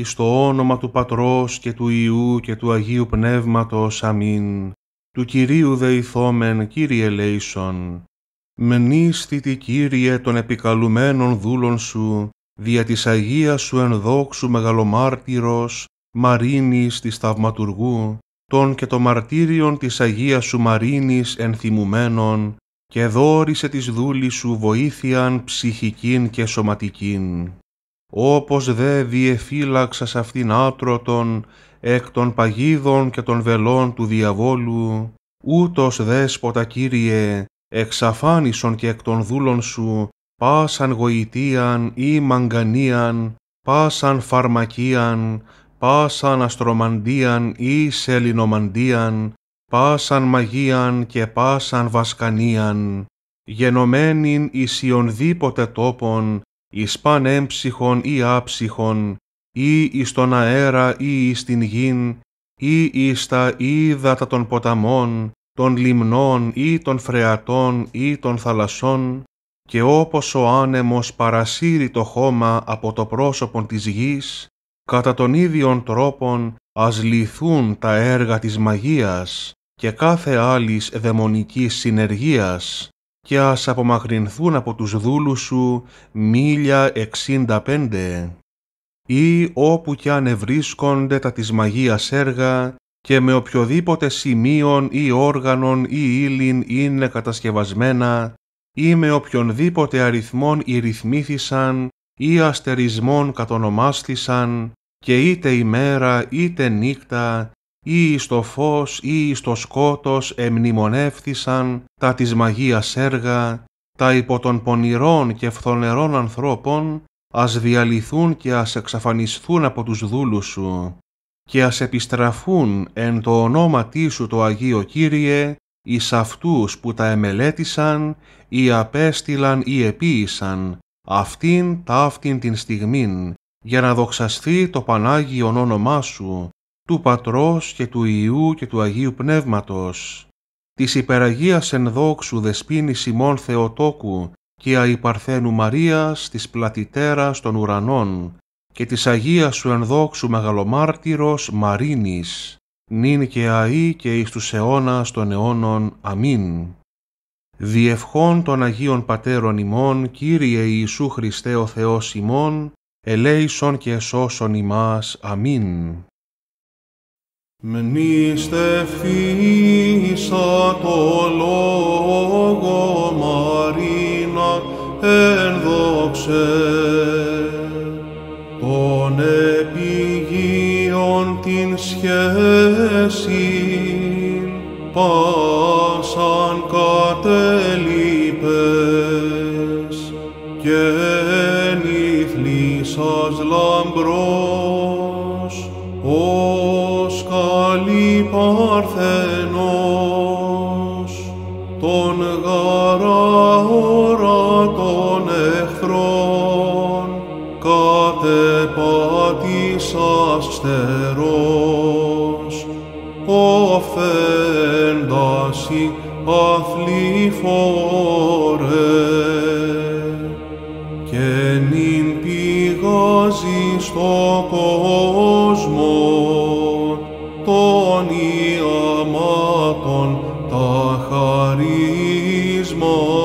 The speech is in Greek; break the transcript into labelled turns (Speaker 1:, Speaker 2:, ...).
Speaker 1: εις το όνομα του Πατρός και του Ιού και του Αγίου Πνεύματος. Αμήν. Του Κυρίου δεηθόμεν, Κύριε λέησον. Μνήσθητη, Κύριε, των επικαλουμένων δούλων Σου, δια της Αγίας Σου ενδόξου μεγαλομάρτυρος, Μαρίνης της Θαυματουργού, των και το μαρτύριων της Αγίας Σου Μαρίνης ενθυμουμένων, και δόρισε της δούλης σου βοήθειαν ψυχικήν και σωματικήν όπως δε διεφύλαξας αυτήν άτρωτον εκ των παγίδων και των βελών του διαβόλου, ούτως δέσποτα Κύριε, εξαφάνισον και εκ των δούλων σου, πάσαν γοητείαν ή μαγκανίαν, πάσαν φαρμακίαν, πάσαν αστρομαντίαν ή σελινομαντίαν, πάσαν μαγίαν και πάσαν βασκανίαν, γενομένην ισιονδήποτε τόπον, εις παν ή άψυχον, ή εις τον αέρα ή εις την γην, ή εις τα ύδατα των ποταμών, των λιμνών ή των φρεατών ή των θαλασσών, και όπως ο άνεμος παρασύρει το χώμα από το πρόσωπο της γης, κατά τον ίδιον τρόπον ας λυθούν τα έργα της μαγείας και κάθε άλλης δαιμονικής συνεργίας, και ας απομακρυνθούν από τους δούλους σου μίλια εξήντα πέντε ή όπου κι αν ευρίσκονται τα της μαγείας έργα και με οποιοδήποτε σημείον ή όργανον ή ύλην είναι κατασκευασμένα ή με οποιονδήποτε αριθμόν ηρυθμήθησαν ή αστερισμόν κατονομάστησαν και είτε ημέρα είτε νύχτα ή στο φως ή στο σκότος εμνημονεύθησαν τα της μαγείας έργα, τα υπό των πονηρών και φθονερών ανθρώπων, ας διαλυθούν και ας εξαφανισθούν από τους δούλους σου και ας επιστραφούν εν το ονόματί σου το Αγίο Κύριε εις αυτούς που τα εμελέτησαν ή απέστειλαν ή επίησαν αυτήν αυτήν την στιγμήν για να δοξαστεί το Πανάγιον όνομά σου του Πατρός και του Ιού και του Αγίου Πνεύματος, της υπεραγίας ενδόξου δεσπίνης ημών Θεοτόκου και αϊπαρθένου Μαρίας της πλατιτέρας των ουρανών και της Αγίας σου ενδόξου μεγαλομάρτυρος Μαρίνης, νυν και αΐ και εις τους αιώνας των αιώνων. Αμήν. Διευχών των Αγίων Πατέρων ημών, Κύριε Ιησού Χριστέ ο Θεός ημών, ελέησον και σώσον ημάς. Αμήν.
Speaker 2: Φύσα, το λόγο Μαρίνα δόξε Τον επιγείων την σχέση πάσαν κατέλειπες και νυθλήσας λαμπρός Παρθένος τον γαρά ώρα των εχθρών κατεπάτης αστερός η αθληφόρε και νυν πηγάζει στο κόσμο more.